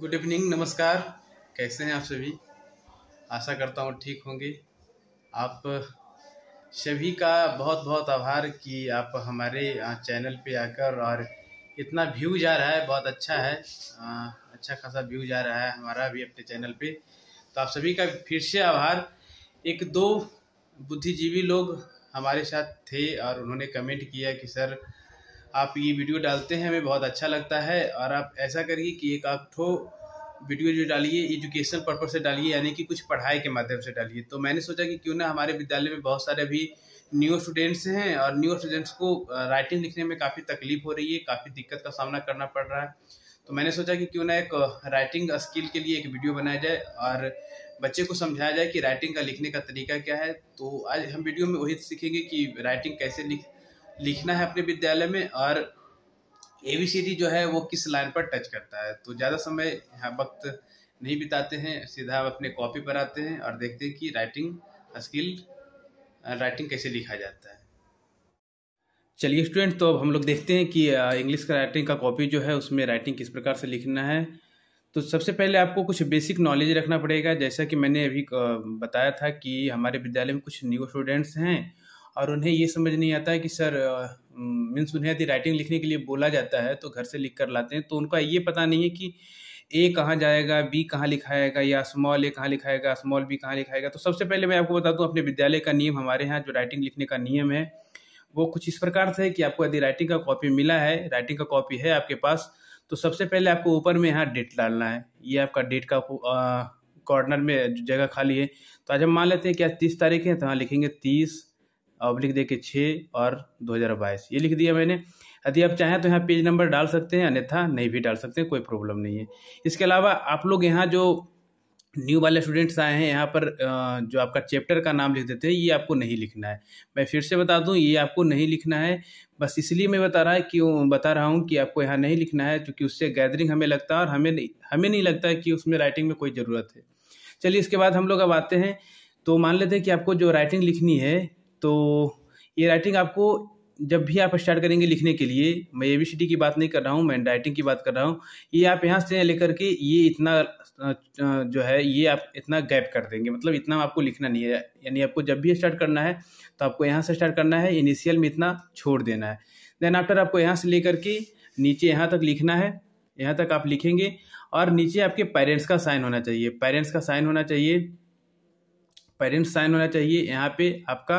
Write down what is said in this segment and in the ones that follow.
good evening नमस्कार कैसे हैं आप सभी आशा करता हूँ ठीक होंगे आप सभी का बहुत बहुत आभार कि आप हमारे चैनल पे आकर और इतना व्यू जा रहा है बहुत अच्छा है अच्छा खासा व्यू जा रहा है हमारा भी अपने चैनल पे तो आप सभी का फिर से आभार एक दो बुद्धिजीवी लोग हमारे साथ थे और उन्होंने कमेंट किया कि सर आप ये वीडियो डालते हैं हमें बहुत अच्छा लगता है और आप ऐसा करिए कि एक आठो ठो वीडियो जो डालिए एजुकेशन पर्पज से डालिए यानी कि कुछ पढ़ाई के माध्यम से डालिए तो मैंने सोचा कि क्यों ना हमारे विद्यालय में बहुत सारे अभी न्यू स्टूडेंट्स हैं और न्यू स्टूडेंट्स को राइटिंग लिखने में काफ़ी तकलीफ हो रही है काफ़ी दिक्कत का सामना करना पड़ रहा है तो मैंने सोचा कि क्यों ना एक राइटिंग स्किल के लिए एक वीडियो बनाया जाए और बच्चे को समझाया जाए कि राइटिंग का लिखने का तरीका क्या है तो आज हम वीडियो में वही सीखेंगे कि राइटिंग कैसे लिख लिखना है अपने विद्यालय में और ए बी सी डी जो है वो किस लाइन पर टच करता है तो ज़्यादा समय यहाँ वक्त नहीं बिताते हैं सीधा अपने कॉपी पर आते हैं और देखते हैं कि राइटिंग स्किल राइटिंग कैसे लिखा जाता है चलिए स्टूडेंट तो अब हम लोग देखते हैं कि इंग्लिश का राइटिंग का कॉपी जो है उसमें राइटिंग किस प्रकार से लिखना है तो सबसे पहले आपको कुछ बेसिक नॉलेज रखना पड़ेगा जैसा कि मैंने अभी बताया था कि हमारे विद्यालय में कुछ न्यू स्टूडेंट्स हैं और उन्हें ये समझ नहीं आता है कि सर मीन्स उन्हें यदि राइटिंग लिखने के लिए बोला जाता है तो घर से लिख कर लाते हैं तो उनका ये पता नहीं है कि ए कहाँ जाएगा बी कहाँ लिखाएगा या स्मॉल ए कहाँ लिखाएगा स्मॉल बी कहाँ लिखाएगा तो सबसे पहले मैं आपको बता दूँ अपने विद्यालय का नियम हमारे यहाँ जो राइटिंग लिखने का नियम है वो कुछ इस प्रकार से है कि आपको यदि राइटिंग का कॉपी मिला है राइटिंग का कॉपी है आपके पास तो सबसे पहले आपको ऊपर में यहाँ डेट डालना है ये आपका डेट का कॉर्नर में जगह खाली है तो आज हम मान लेते हैं कि आज तीस तारीख है तो हाँ लिखेंगे तीस लिख दे के छः और 2022 ये लिख दिया मैंने यदि आप चाहें तो यहाँ पेज नंबर डाल सकते हैं अन्यथा नहीं भी डाल सकते हैं कोई प्रॉब्लम नहीं है इसके अलावा आप लोग यहाँ जो न्यू वाले स्टूडेंट्स आए हैं यहाँ पर जो आपका चैप्टर का नाम लिख देते हैं ये आपको नहीं लिखना है मैं फिर से बता दूँ ये आपको नहीं लिखना है बस इसलिए मैं बता रहा है कि बता रहा हूँ कि आपको यहाँ नहीं लिखना है क्योंकि उससे गैदरिंग हमें लगता है और हमें नहीं हमें नहीं लगता है कि उसमें राइटिंग में कोई ज़रूरत है चलिए इसके बाद हम लोग अब आते हैं तो मान लेते हैं कि आपको जो राइटिंग लिखनी है तो ये राइटिंग आपको जब भी आप स्टार्ट करेंगे लिखने के लिए मैं ए बी सी डी की बात नहीं कर रहा हूँ मैं राइटिंग की बात कर रहा हूँ ये आप यहाँ से लेकर के ये इतना जो है ये आप इतना गैप कर देंगे मतलब इतना आपको लिखना नहीं है यानी आपको जब भी स्टार्ट करना है तो आपको यहाँ से स्टार्ट करना है इनिशियल में इतना छोड़ देना है देन आफ्टर आपको यहाँ से लेकर के नीचे यहाँ तक लिखना है यहाँ तक आप लिखेंगे और नीचे आपके पेरेंट्स का साइन होना चाहिए पेरेंट्स का साइन होना चाहिए पेरेंट्स साइन होना चाहिए यहाँ पे आपका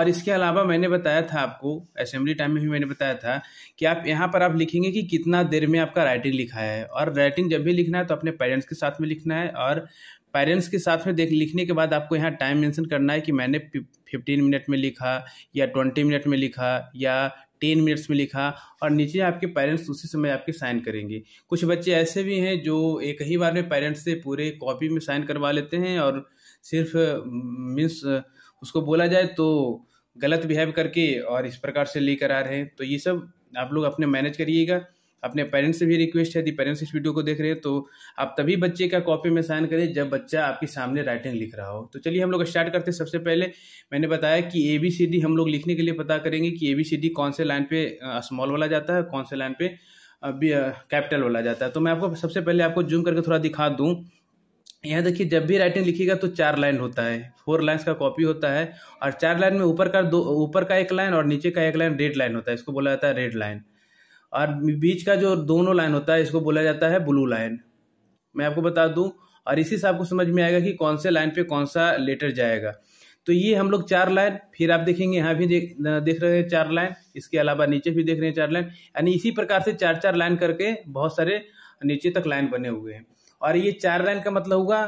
और इसके अलावा मैंने बताया था आपको असेंबली टाइम में भी मैंने बताया था कि आप यहाँ पर आप लिखेंगे कि कितना देर में आपका राइटिंग लिखा है और राइटिंग जब भी लिखना है तो अपने पेरेंट्स के साथ में लिखना है और पेरेंट्स के साथ में देख लिखने के बाद आपको यहाँ टाइम मेंशन करना है कि मैंने फिफ्टीन मिनट में लिखा या ट्वेंटी मिनट में लिखा या टेन मिनट्स में लिखा और नीचे आपके पेरेंट्स उसी समय आपके साइन करेंगे कुछ बच्चे ऐसे भी हैं जो एक ही बार में पेरेंट्स से पूरे कॉपी में साइन करवा लेते हैं और सिर्फ मीन्स उसको बोला जाए तो गलत बिहेव करके और इस प्रकार से लेकर आ रहे हैं तो ये सब आप लोग अपने मैनेज करिएगा अपने पेरेंट्स से भी रिक्वेस्ट है यदि पेरेंट्स इस वीडियो को देख रहे हैं तो आप तभी बच्चे का कॉपी में साइन करें जब बच्चा आपके सामने राइटिंग लिख रहा हो तो चलिए हम लोग स्टार्ट करते हैं सबसे पहले मैंने बताया कि ए बी सी डी हम लोग लिखने के लिए पता करेंगे कि ए बी सी डी कौन से लाइन पे स्मॉल वाला जाता है कौन से लाइन पे कैपिटल वाला जाता है तो मैं आपको सबसे पहले आपको जूम करके थोड़ा दिखा दूँ यहाँ देखिए जब भी राइटिंग लिखिएगा तो चार लाइन होता है फोर लाइन्स का कॉपी होता है और चार लाइन में ऊपर का दो ऊपर का एक लाइन और नीचे का एक लाइन रेड लाइन होता है इसको बोला जाता है रेड लाइन और बीच का जो दोनों लाइन होता है इसको बोला जाता है ब्लू लाइन मैं आपको बता दूं और इसी से आपको समझ में आएगा कि कौन से लाइन पे कौन सा लेटर जाएगा तो ये हम लोग चार लाइन फिर आप देखेंगे यहाँ भी देख देख रहे हैं चार लाइन इसके अलावा नीचे भी देख रहे हैं चार लाइन यानी इसी प्रकार से चार चार लाइन करके बहुत सारे नीचे तक लाइन बने हुए हैं और ये चार लाइन का मतलब होगा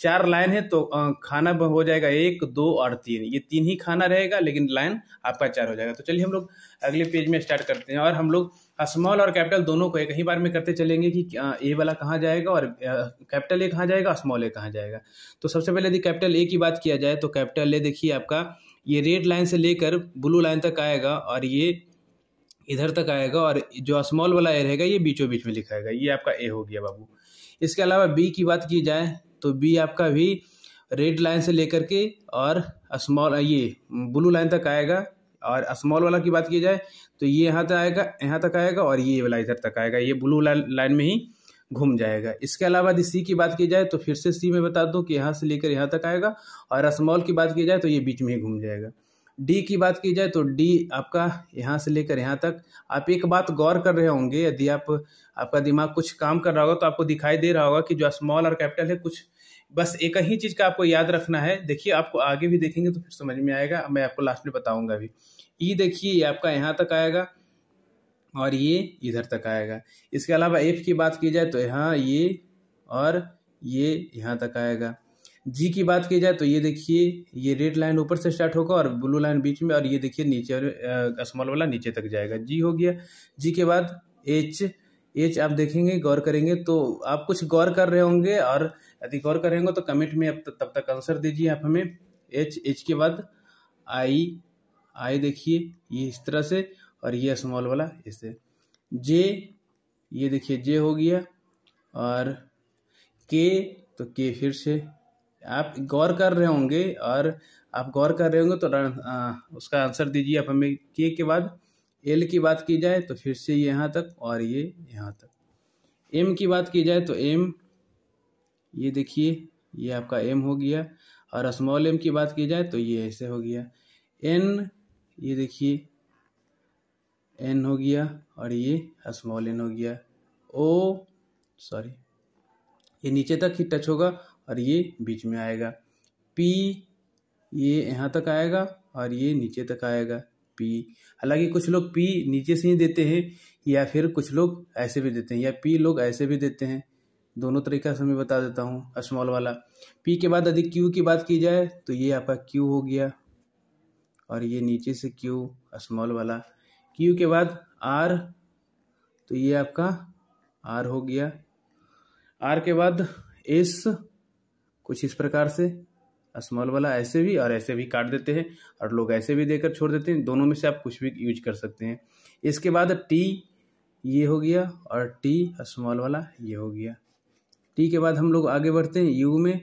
चार लाइन है तो खाना हो जाएगा एक दो और तीन ये तीन ही खाना रहेगा लेकिन लाइन आपका चार हो जाएगा तो चलिए हम लोग अगले पेज में स्टार्ट करते हैं और हम लोग स्मॉल और कैपिटल दोनों को एक ही बार में करते चलेंगे कि ए वाला कहाँ जाएगा और कैपिटल ए कहाँ जाएगा स्मॉल ए कहाँ जाएगा तो सबसे पहले यदि कैपिटल ए की बात किया जाए तो कैपिटल ए देखिए आपका ये रेड लाइन से लेकर ब्लू लाइन तक आएगा और ये इधर तक आएगा और जो स्मॉल वाला ए रहेगा ये बीचों बीच में लिखाएगा ये आपका ए हो गया बाबू इसके अलावा बी की बात की जाए तो बी आपका भी रेड लाइन से लेकर के और स्मॉल ये ब्लू लाइन तक आएगा और स्मॉल वाला की बात की जाए तो ये यहाँ तक आएगा यहाँ तक आएगा और ये वाला इधर तक आएगा ये ब्लू लाइन में ही घूम जाएगा इसके अलावा यदि सी की बात की जाए तो फिर से सी में बता दूँ कि यहाँ से लेकर यहाँ तक आएगा और स्मॉल की बात की जाए तो ये बीच में ही घूम जाएगा डी की बात की जाए तो डी आपका यहाँ से लेकर यहाँ तक आप एक बात गौर कर रहे होंगे यदि आप आपका दिमाग कुछ काम कर रहा होगा तो आपको दिखाई दे रहा होगा कि जो स्मॉल और कैपिटल है कुछ बस एक ही चीज़ का आपको याद रखना है देखिए आपको आगे भी देखेंगे तो फिर समझ में आएगा मैं आपको लास्ट में बताऊंगा अभी ई e देखिए ये आपका यहाँ तक आएगा और ये इधर तक आएगा इसके अलावा एफ की बात की जाए तो यहाँ ये और ये यहाँ तक आएगा जी की बात की जाए तो ये देखिए ये रेड लाइन ऊपर से स्टार्ट होगा और ब्लू लाइन बीच में और ये देखिए नीचे स्मॉल वाला नीचे तक जाएगा जी हो गया जी के बाद एच एच आप देखेंगे गौर करेंगे तो आप कुछ गौर कर रहे होंगे और यदि गौर करेंगे तो कमेंट में अब तब तक आंसर दीजिए आप हमें एच एच के बाद आई आई देखिए ये इस तरह से और ये स्मॉल वाला इससे जे ये देखिए जे हो गया और के तो के फिर से आप गौर कर रहे होंगे और आप गौर कर रहे होंगे तो आ, उसका आंसर दीजिए आप हमें के के बाद एल की बात की जाए तो फिर से यहाँ तक और ये यहाँ तक एम की बात की जाए तो एम ये देखिए ये आपका एम हो गया और स्मॉल एम की बात की जाए तो ये ऐसे हो गया एन ये देखिए एन हो गया और ये स्मॉल एन हो गया ओ सॉरी ये नीचे तक ही टच होगा और ये बीच में आएगा पी ये यहाँ तक आएगा और ये नीचे तक आएगा पी हालांकि कुछ लोग पी नीचे से ही देते हैं या फिर कुछ लोग ऐसे भी देते हैं या पी लोग ऐसे भी देते हैं दोनों तरीका से मैं बता देता हूँ स्मॉल वाला पी के बाद यदि क्यू की बात की जाए तो ये आपका क्यू हो गया और ये नीचे से क्यू स्मॉल वाला क्यू के बाद आर तो ये आपका आर हो गया आर के बाद एस कुछ इस प्रकार से स्मॉल वाला ऐसे भी और ऐसे भी काट देते हैं और लोग ऐसे भी देकर छोड़ देते हैं दोनों में से आप कुछ भी यूज कर सकते हैं इसके बाद टी ये हो गया और टी स्मॉल वाला ये हो गया टी के बाद हम लोग आगे बढ़ते हैं यू में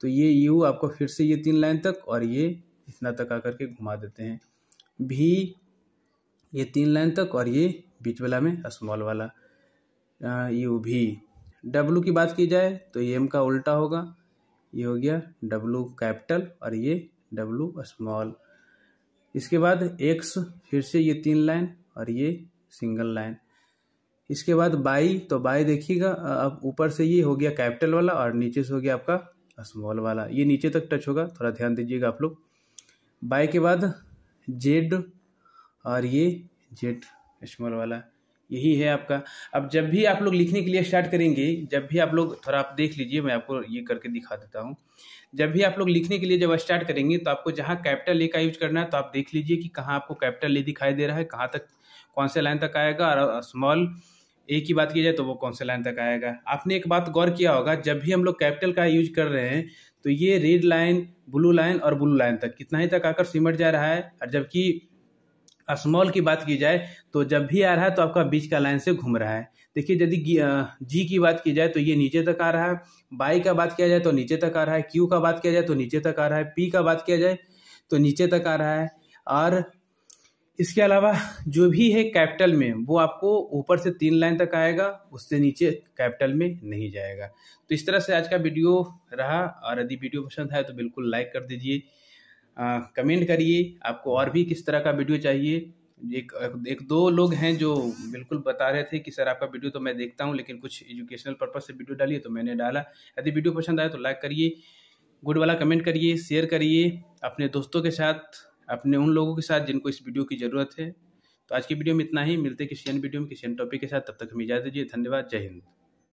तो ये यू आपको फिर से ये तीन लाइन तक और ये इतना तक आकर के घुमा देते हैं भी ये तीन लाइन तक और ये बीच वाला में स्मॉल वाला यू भी डब्लू की बात की जाए तो एम का उल्टा होगा ये हो गया डब्लू कैपिटल और ये डब्लू स्मॉल इसके बाद एक्स फिर से ये तीन लाइन और ये सिंगल लाइन इसके बाद बाई तो बाई देखिएगा अब ऊपर से ये हो गया कैपिटल वाला और नीचे से हो गया आपका स्मॉल वाला ये नीचे तक टच होगा थोड़ा ध्यान दीजिएगा आप लोग बाई के बाद जेड और ये जेड स्मॉल वाला यही है आपका अब जब भी आप लोग लिखने के लिए स्टार्ट करेंगे जब भी आप लोग थोड़ा आप देख लीजिए मैं आपको ये करके दिखा देता हूँ जब भी आप लोग लिखने के लिए जब स्टार्ट करेंगे तो आपको जहाँ कैपिटल ए का यूज करना है तो आप देख लीजिए कि कहाँ आपको कैपिटल ए दिखाई दे रहा है कहाँ तक कौन से लाइन तक आएगा और स्मॉल ए की बात की जाए तो वो कौन से लाइन तक आएगा आपने एक बात गौर किया होगा जब भी हम लोग कैपिटल का यूज कर रहे हैं तो ये रेड लाइन ब्लू लाइन और ब्लू लाइन तक कितना ही तक आकर सिमट जा रहा है और जबकि स्मॉल की बात की जाए तो जब भी आ रहा है तो आपका बीच का लाइन से घूम रहा है देखिए यदि जी की बात की जाए तो ये नीचे तक आ रहा है बाई का बात किया जाए तो नीचे तक आ रहा है क्यू का बात किया जाए तो नीचे तक आ रहा है पी का बात किया जाए तो नीचे तक आ रहा है और इसके अलावा जो भी है कैपिटल में वो आपको ऊपर से तीन लाइन तक आएगा उससे नीचे कैपिटल में नहीं जाएगा तो इस तरह से आज का वीडियो रहा और यदि वीडियो पसंद आए तो बिल्कुल लाइक कर दीजिए कमेंट करिए आपको और भी किस तरह का वीडियो चाहिए एक एक दो लोग हैं जो बिल्कुल बता रहे थे कि सर आपका वीडियो तो मैं देखता हूँ लेकिन कुछ एजुकेशनल पर्पज़ से वीडियो डालिए तो मैंने डाला यदि वीडियो पसंद आए तो लाइक करिए गुड वाला कमेंट करिए शेयर करिए अपने दोस्तों के साथ अपने उन लोगों के साथ जिनको इस वीडियो की ज़रूरत है तो आज की वीडियो में इतना ही मिलते किसी अन्य वीडियो में किसी अन्य टॉपिक के साथ तब तक हमें इजाज़ दीजिए धन्यवाद जय हिंद